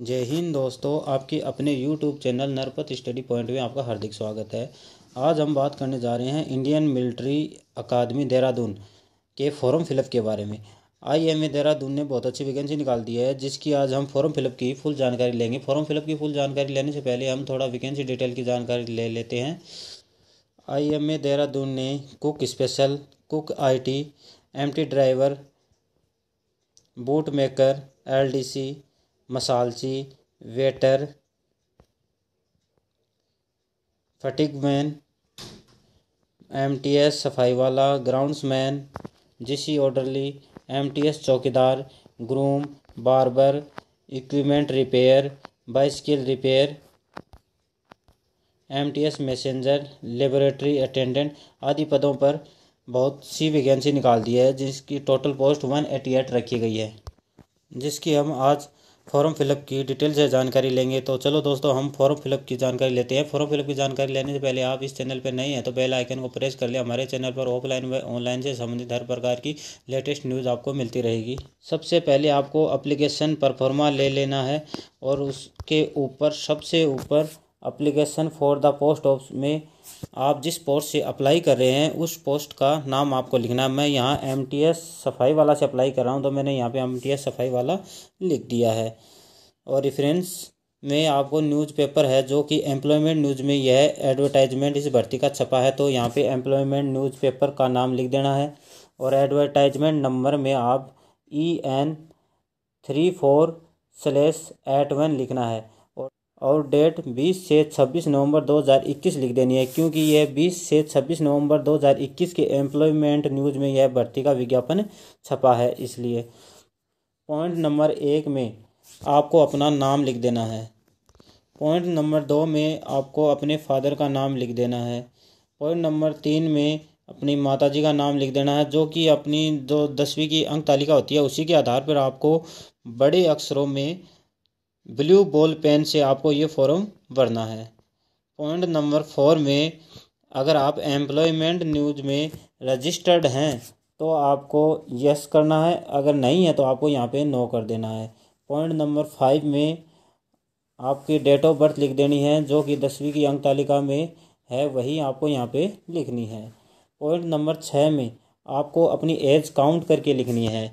जय हिंद दोस्तों आपके अपने YouTube channel Narpat Study Point में आपका हार्दिक स्वागत है आज हम बात करने जा रहे हैं इंडियन मिलिट्री अकादमी देहरादून के फॉर्म फिलअप के बारे में आई एम ए देहरादून ने बहुत अच्छी वैकेंसी निकाल दी है जिसकी आज हम फॉर्म फिलअप की फुल जानकारी लेंगे फॉर्म फिलअप की फुल जानकारी लेने से पहले हम थोड़ा वैकेंसी डिटेल की जानकारी ले लेते हैं आई एम ए देहरादून ने cook special cook I T M T driver boot maker L D C मसालची waiter fatigue man M T S सफाई वाला ग्राउंड्स मैन जिसी ऑर्डरली एम टी एस चौकीदार groom barber equipment repair bicycle repair M T S messenger laboratory attendant आदि पदों पर बहुत सी vacancy निकाल दी है जिसकी total post one eighty eight रखी गई है जिसकी हम आज फॉर्म फिलअप की डिटेल से जानकारी लेंगे तो चलो दोस्तों हम फॉर्म फिलअप की जानकारी लेते हैं फॉर्म फिलअप की जानकारी लेने से पहले आप इस चैनल पर नए हैं तो बेल आइकन को प्रेस कर लें हमारे चैनल पर ऑफलाइन व ऑनलाइन से संबंधित हर प्रकार की लेटेस्ट न्यूज़ आपको मिलती रहेगी सबसे पहले आपको अप्लीकेशन परफॉर्मा ले लेना है और उसके ऊपर सबसे ऊपर application for the post of में आप जिस पोस्ट से अप्लाई कर रहे हैं उस पोस्ट का नाम आपको लिखना है मैं यहाँ एम टी एस सफाई वाला से अप्लाई कर रहा हूँ तो मैंने यहाँ पे एम टी एस सफाई वाला लिख दिया है और रेफरेंस में आपको न्यूज़पेपर है जो कि एम्प्लॉयमेंट न्यूज़ में यह एडवर्टाइजमेंट इस भर्ती का छपा है तो यहाँ पे एम्प्लॉयमेंट न्यूज़पेपर का नाम लिख देना है और एडवर्टाइजमेंट नंबर में आप E N three four slash eight one लिखना है और डेट 20 से 26 नवंबर 2021 लिख देनी है क्योंकि यह 20 से 26 नवंबर 2021 के एम्प्लॉयमेंट न्यूज़ में यह भर्ती का विज्ञापन छपा है इसलिए पॉइंट नंबर एक में आपको अपना नाम लिख देना है पॉइंट नंबर दो में आपको अपने फादर का नाम लिख देना है पॉइंट नंबर तीन में अपनी माता जी का नाम लिख देना है जो कि अपनी जो दसवीं की अंक तालिका होती है उसी के आधार पर आपको बड़े अक्षरों में ब्लू बॉल पेन से आपको ये फॉर्म भरना है पॉइंट नंबर फोर में अगर आप एम्प्लॉयमेंट न्यूज में रजिस्टर्ड हैं तो आपको यस करना है अगर नहीं है तो आपको यहाँ पे नो कर देना है पॉइंट नंबर फाइव में आपकी डेट ऑफ बर्थ लिख देनी है जो कि दसवीं की अंक तालिका में है वही आपको यहाँ पे लिखनी है पॉइंट नंबर छः में आपको अपनी एज काउंट करके लिखनी है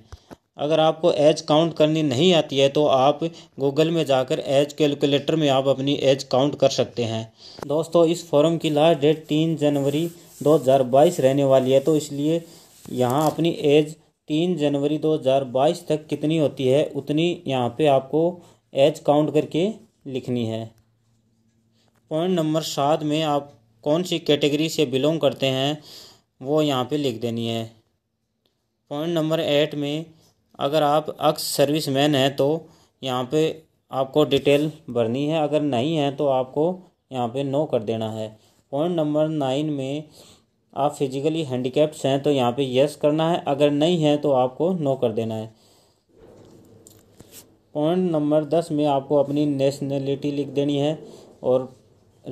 अगर आपको एज काउंट करनी नहीं आती है तो आप गूगल में जाकर एज कैलकुलेटर में आप अपनी एज काउंट कर सकते हैं दोस्तों इस फॉर्म की लास्ट डेट तीन जनवरी 2022 रहने वाली है तो इसलिए यहाँ अपनी एज तीन जनवरी 2022 तक कितनी होती है उतनी यहाँ पे आपको एज काउंट करके लिखनी है पॉइंट नंबर सात में आप कौन सी कैटेगरी से बिलोंग करते हैं वो यहाँ पर लिख देनी है पॉइंट नंबर एट में अगर आप अक्स सर्विस मैन हैं तो यहाँ पे आपको डिटेल भरनी है अगर नहीं है तो आपको यहाँ पे नो कर देना है पॉइंट नंबर नाइन में आप फिजिकली हैंडीकेप्स हैं तो यहाँ पे यस करना है अगर नहीं है तो आपको नो कर देना है पॉइंट नंबर दस में आपको अपनी नेशनलिटी लिख देनी है और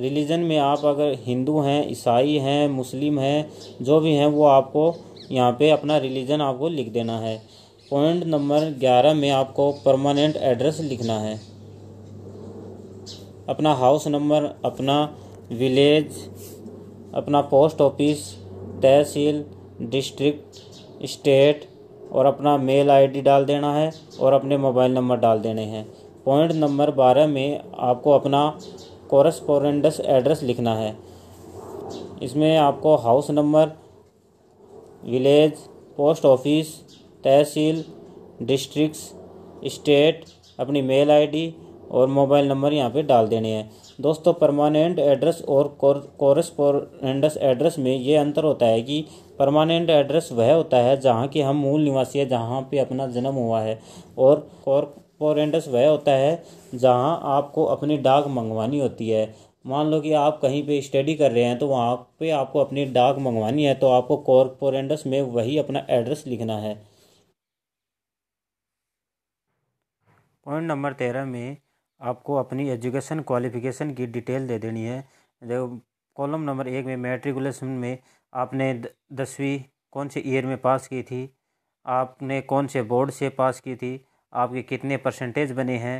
रिलीजन में आप अगर हिंदू हैं ईसाई हैं मुस्लिम हैं जो भी हैं वो आपको यहाँ पे अपना रिलीजन आपको लिख देना है पॉइंट नंबर ग्यारह में आपको परमानेंट एड्रेस लिखना है अपना हाउस नंबर अपना विलेज अपना पोस्ट ऑफिस तहसील डिस्ट्रिक्ट स्टेट और अपना मेल आईडी डाल देना है और अपने मोबाइल नंबर डाल देने हैं पॉइंट नंबर बारह में आपको अपना कॉरस्पोरेंडस एड्रेस लिखना है इसमें आपको house number village post office तहसील डिस्ट्रिक्स स्टेट अपनी मेल आईडी और मोबाइल नंबर यहाँ पे डाल देने हैं दोस्तों परमानेंट एड्रेस और कॉरस्पोरेंडस एड्रेस में ये अंतर होता है कि परमानेंट एड्रेस वह होता है जहाँ की हम मूल निवासी है जहाँ पे अपना जन्म हुआ है और कॉरपोरेंडस वह होता है जहाँ आपको अपनी डाक मंगवानी होती है मान लो कि आप कहीं पे स्टडी कर रहे हैं तो वहाँ पे आपको अपनी डाक मंगवानी है तो आपको कॉरपोरेंडस में वही अपना एड्रेस लिखना है पॉइंट नंबर तेरह में आपको अपनी एजुकेशन क्वालिफिकेशन की डिटेल दे देनी है देखो कॉलम नंबर एक में मेट्रिकुलेशन में आपने दसवीं कौन से ईयर में पास की थी आपने कौन से बोर्ड से पास की थी आपके कितने परसेंटेज बने हैं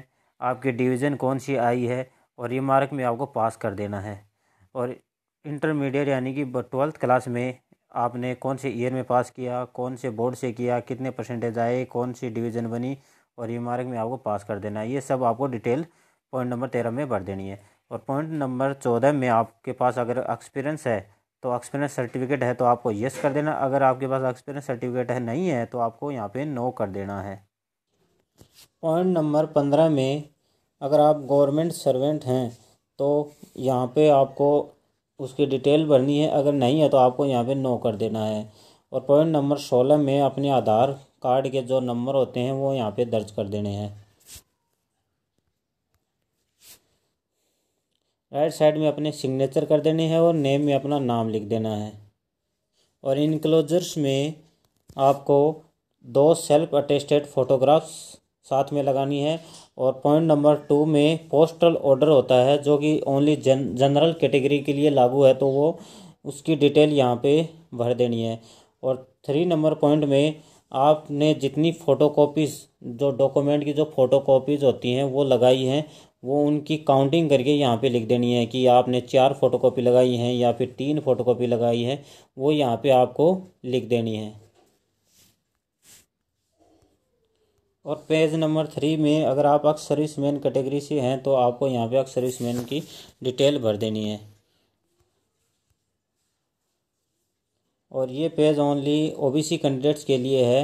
आपकी डिवीज़न कौन सी आई है और ये मार्क में आपको पास कर देना है और इंटरमीडिएट यानी कि ट्वेल्थ क्लास में आपने कौन से ईयर में पास किया कौन से बोर्ड से किया कितने परसेंटेज आए कौन सी डिवीज़न बनी और ये मार्क में आपको पास कर देना है ये सब आपको डिटेल पॉइंट नंबर तेरह में भर देनी है और पॉइंट नंबर चौदह में आपके पास अगर एक्सपीरियंस है तो एक्सपीरियंस सर्टिफिकेट है तो आपको येस कर देना अगर आपके पास एक्सपीरियंस सर्टिफिकेट है नहीं है तो आपको यहाँ पे नो कर देना है पॉइंट नंबर पंद्रह में अगर आप गवर्नमेंट सर्वेंट हैं तो यहाँ पे आपको उसकी डिटेल भरनी है अगर नहीं है तो आपको यहाँ पे नो कर देना है और पॉइंट नंबर सोलह में अपने आधार कार्ड के जो नंबर होते हैं वो यहाँ पे दर्ज कर देने हैं राइट साइड में अपने सिग्नेचर कर देने हैं और नेम में अपना नाम लिख देना है और इन क्लोजर्स में आपको दो सेल्फ अटेस्टेड फोटोग्राफ्स साथ में लगानी है और पॉइंट नंबर टू में पोस्टल ऑर्डर होता है जो कि ओनली जन जनरल कैटेगरी के लिए लागू है तो वो उसकी डिटेल यहाँ पे भर देनी है और थ्री नंबर पॉइंट में आपने जितनी फ़ोटो जो डॉक्यूमेंट की जो फ़ोटो होती हैं वो लगाई हैं वो उनकी काउंटिंग करके यहाँ पे लिख देनी है कि आपने चार फ़ोटो लगाई हैं या फिर तीन फ़ोटो लगाई है वो यहाँ पे आपको लिख देनी है और पेज नंबर थ्री में अगर आप मैन कैटेगरी से हैं तो आपको यहाँ पे मैन की डिटेल भर देनी है और ये पेज ओनली ओबीसी कैंडिडेट्स के लिए है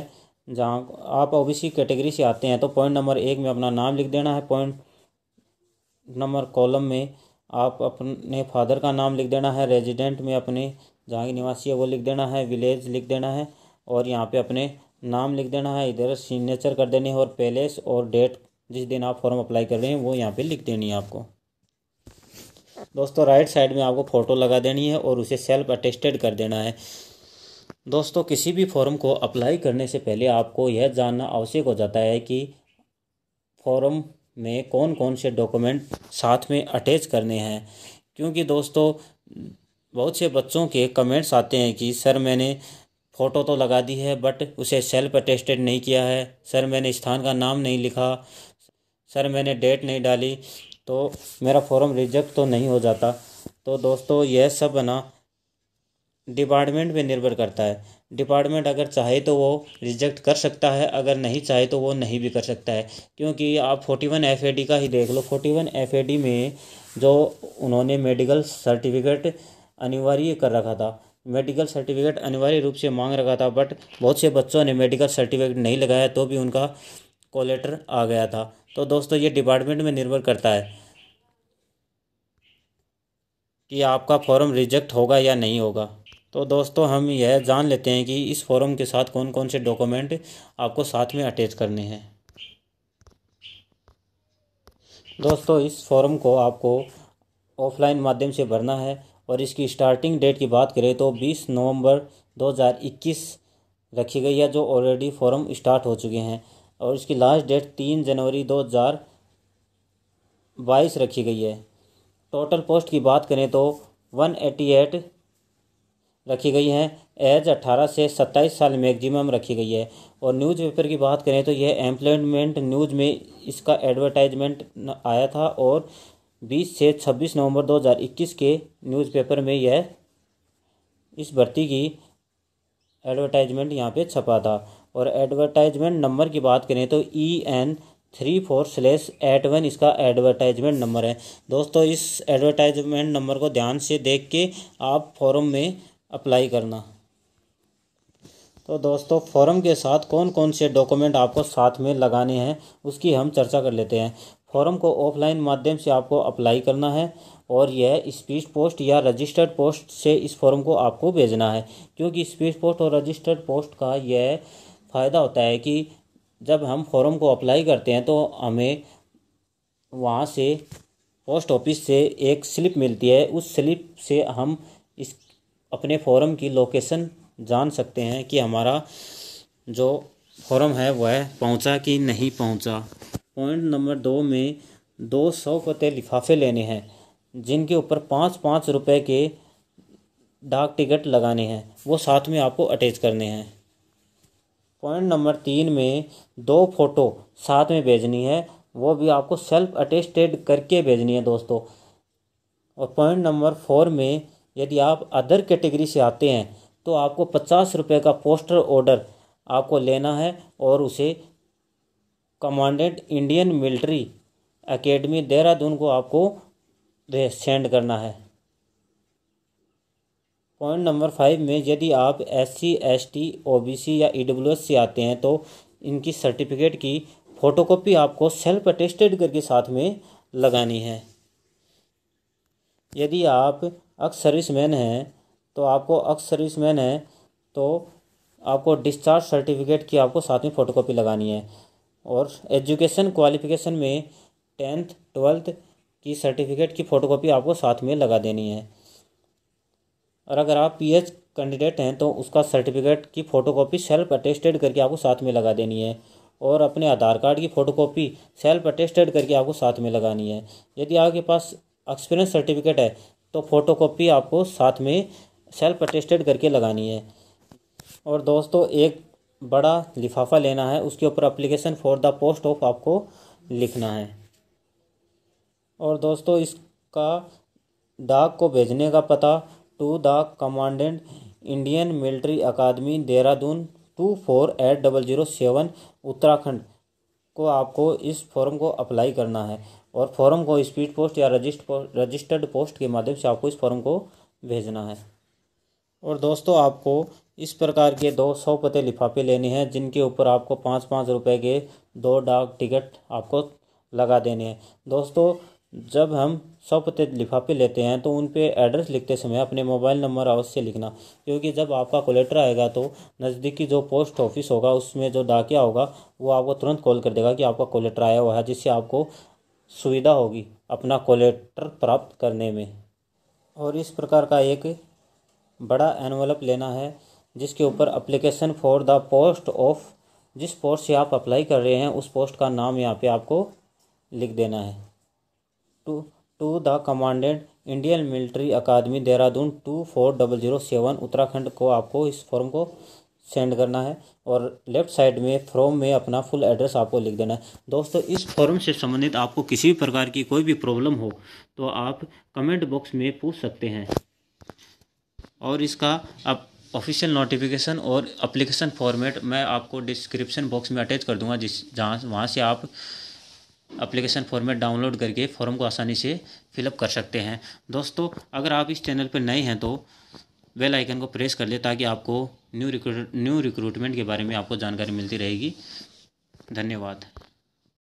जहाँ आप ओबीसी कैटेगरी से आते हैं तो पॉइंट नंबर एक में अपना नाम लिख देना है पॉइंट नंबर कॉलम में आप अपने फादर का नाम लिख देना है रेजिडेंट में अपने जहाँ की निवासी है वो लिख देना है विलेज लिख देना है और यहाँ पे अपने नाम लिख देना है इधर सिग्नेचर कर देनी है और पैलेस और डेट जिस दिन आप फॉर्म अप्लाई कर रहे हैं वो यहाँ पे लिख देनी है आपको दोस्तों राइट साइड में आपको फ़ोटो लगा देनी है और उसे सेल्फ अटेस्टेड कर देना है दोस्तों किसी भी फॉर्म को अप्लाई करने से पहले आपको यह जानना आवश्यक हो जाता है कि फॉर्म में कौन कौन से डॉक्यूमेंट साथ में अटैच करने हैं क्योंकि दोस्तों बहुत से बच्चों के कमेंट्स आते हैं कि सर मैंने फ़ोटो तो लगा दी है बट उसे सेल्फ अटेस्टेड नहीं किया है सर मैंने स्थान का नाम नहीं लिखा सर मैंने डेट नहीं डाली तो मेरा फॉर्म रिजेक्ट तो नहीं हो जाता तो दोस्तों यह सब है ना डिपार्टमेंट पे निर्भर करता है डिपार्टमेंट अगर चाहे तो वो रिजेक्ट कर सकता है अगर नहीं चाहे तो वो नहीं भी कर सकता है क्योंकि आप forty one F A D का ही देख लो forty one F A D में जो उन्होंने मेडिकल सर्टिफिकेट अनिवार्य कर रखा था मेडिकल सर्टिफिकेट अनिवार्य रूप से मांग रखा था बट बहुत से बच्चों ने मेडिकल सर्टिफिकेट नहीं लगाया तो भी उनका कॉलेटर आ गया था तो दोस्तों ये डिपार्टमेंट में निर्भर करता है कि आपका फॉर्म रिजेक्ट होगा या नहीं होगा तो दोस्तों हम यह जान लेते हैं कि इस फॉर्म के साथ कौन कौन से डॉक्यूमेंट आपको साथ में अटैच करने हैं दोस्तों इस फॉर्म को आपको ऑफलाइन माध्यम से भरना है और इसकी स्टार्टिंग डेट की बात करें तो 20 नवंबर 2021 रखी गई है जो ऑलरेडी फॉर्म स्टार्ट हो चुके हैं और इसकी लास्ट डेट तीन जनवरी 2022 रखी गई है टोटल पोस्ट की बात करें तो 188 रखी गई हैं एज 18 से 27 साल मैक्सिमम रखी गई है और न्यूज़ पेपर की बात करें तो यह एम्प्लॉयमेंट न्यूज़ में इसका एडवर्टाइजमेंट आया था और 20 से 26 नवंबर 2021 के न्यूज़पेपर में यह इस भर्ती की एडवर्टाइजमेंट यहाँ पे छपा था और एडवर्टाइजमेंट नंबर की बात करें तो E e N three four slash eight one इसका एडवर्टाइजमेंट नंबर है दोस्तों इस एडवर्टाइजमेंट नंबर को ध्यान से देख के आप फॉरम में अप्लाई करना तो दोस्तों फॉर्म के साथ कौन कौन से डॉक्यूमेंट आपको साथ में लगाने हैं उसकी हम चर्चा कर लेते हैं फॉर्म को ऑफलाइन माध्यम से आपको अप्लाई करना है और यह स्पीड पोस्ट या रजिस्टर्ड पोस्ट से इस फॉर्म को आपको भेजना है क्योंकि स्पीड पोस्ट और रजिस्टर्ड पोस्ट का यह फ़ायदा होता है कि जब हम फॉर्म को अप्लाई करते हैं तो हमें वहाँ से पोस्ट ऑफिस से एक स्लिप मिलती है उस स्लिप से हम अपने फोरम की लोकेशन जान सकते हैं कि हमारा जो फॉरम है वह पहुंचा कि नहीं पहुंचा पॉइंट नंबर दो में दो सौ पते लिफाफे लेने हैं जिनके ऊपर पाँच पाँच रुपए के डाक टिकट लगाने हैं वो साथ में आपको अटैच करने हैं पॉइंट नंबर तीन में दो फ़ोटो साथ में भेजनी है वो भी आपको सेल्फ अटेस्टेड करके भेजनी है दोस्तों और पॉइंट नंबर फोर में यदि आप अदर कैटेगरी से आते हैं तो आपको पचास रुपये का पोस्टर ऑर्डर आपको लेना है और उसे commandant Indian Military Academy Dehradun को आपको सेंड करना है पॉइंट नंबर फाइव में यदि आप S C S T O B C या ई डब्ल्यू एस से आते हैं तो इनकी सर्टिफिकेट की फ़ोटोकॉपी आपको सेल्फ अटेस्टेड करके साथ में लगानी है यदि आप अक्स सर्विस मैन हैं तो आपको अक्स सर्विस मैन है तो आपको डिस्चार्ज सर्टिफिकेट की आपको साथ में फ़ोटोकॉपी लगानी है और एजुकेशन क्वालिफिकेशन में टेंथ ट्वेल्थ की सर्टिफिकेट की फ़ोटोकॉपी आपको साथ में लगा देनी है और अगर आप पीएच कैंडिडेट हैं तो उसका सर्टिफिकेट की फ़ोटोकॉपी सेल्फ अटेस्टेड करके आपको साथ में लगा देनी है और अपने आधार कार्ड की फ़ोटोकॉपी सेल्फ अटेस्टेड करके आपको साथ में लगानी है यदि आपके पास एक्सपीरियंस सर्टिफिकेट है तो फ़ोटोकॉपी आपको साथ में सेल्फ अटेस्टेड करके लगानी है और दोस्तों एक बड़ा लिफाफा लेना है उसके ऊपर application for the post of आपको लिखना है और दोस्तों इसका डाक को भेजने का पता to the commandant Indian Military अकादमी Dehradun two four eight double zero seven Uttarakhand को आपको इस फॉर्म को अप्लाई करना है और फॉर्म को स्पीड पोस्ट या रजिस्ट रजिस्टर्ड पोस्ट के माध्यम से आपको इस फॉर्म को भेजना है और दोस्तों आपको इस प्रकार के दो सौ पते लिफाफे लेने हैं जिनके ऊपर आपको पाँच पाँच रुपए के दो डाक टिकट आपको लगा देने हैं दोस्तों जब हम सौ पते लिफाफे लेते हैं तो उन पे एड्रेस लिखते समय अपने मोबाइल नंबर अवश्य लिखना क्योंकि जब आपका कोलेटर आएगा तो नज़दीकी जो पोस्ट ऑफिस होगा उसमें जो डाकिया होगा वो आपको तुरंत कॉल कर देगा कि आपका कोलेटर आया हुआ है जिससे आपको सुविधा होगी अपना कोलेटर प्राप्त करने में और इस प्रकार का एक बड़ा एनवलप लेना है जिसके ऊपर application for the post of जिस पोस्ट से आप अप्लाई कर रहे हैं उस पोस्ट का नाम यहाँ पे आपको लिख देना है to to the commandant Indian Military अकादमी Dehradun two four double zero seven Uttarakhand को आपको इस फॉर्म को सेंड करना है और लेफ्ट साइड में फॉर्म में अपना फुल एड्रेस आपको लिख देना है दोस्तों इस फॉर्म से संबंधित आपको किसी भी प्रकार की कोई भी प्रॉब्लम हो तो आप कमेंट बॉक्स में पूछ सकते हैं और इसका आप ऑफिशियल नोटिफिकेशन और अप्लीकेशन फॉर्मेट मैं आपको डिस्क्रिप्शन बॉक्स में अटैच कर दूंगा जिस जहाँ वहाँ से आप अप्लीकेशन फॉर्मेट डाउनलोड करके फॉर्म को आसानी से फिलअप कर सकते हैं दोस्तों अगर आप इस चैनल पर नए हैं तो बेल आइकन को प्रेस कर ले ताकि आपको न्यू रिक्रूट न्यू रिक्रूटमेंट के बारे में आपको जानकारी मिलती रहेगी धन्यवाद